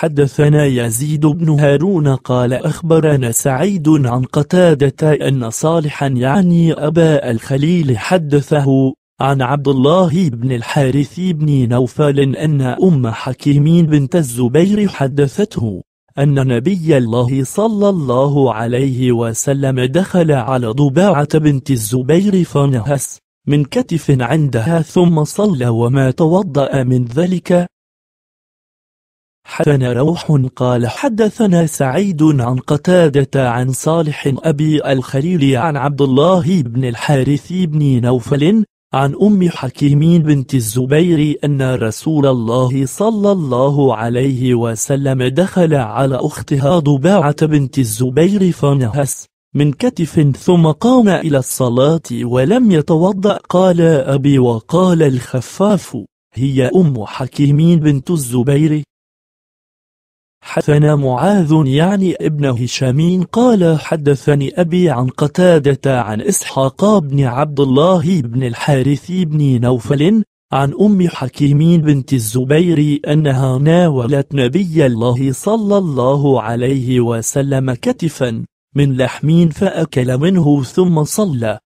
حدثنا يزيد بن هارون قال أخبرنا سعيد عن قتادة أن صالحا يعني أبا الخليل حدثه عن عبد الله بن الحارث بن نوفل أن أم حكيم بنت الزبير حدثته أن نبي الله صلى الله عليه وسلم دخل على ضباعة بنت الزبير فنهس من كتف عندها ثم صلى وما توضأ من ذلك حدثنا روح قال حدثنا سعيد عن قتادة عن صالح أبي الخليل عن عبد الله بن الحارث بن نوفل عن أم حكيم بنت الزبير أن رسول الله صلى الله عليه وسلم دخل على أختها ضباعة بنت الزبير فنهس من كتف ثم قام إلى الصلاة ولم يتوضأ قال أبي وقال الخفاف هي أم حكيم بنت الزبير حدثنا معاذ يعني ابن هشام قال حدثني أبي عن قتادة عن إسحاق بن عبد الله بن الحارث بن نوفل عن أم حكيم بنت الزبير أنها ناولت نبي الله صلى الله عليه وسلم كتفا من لحم فأكل منه ثم صلى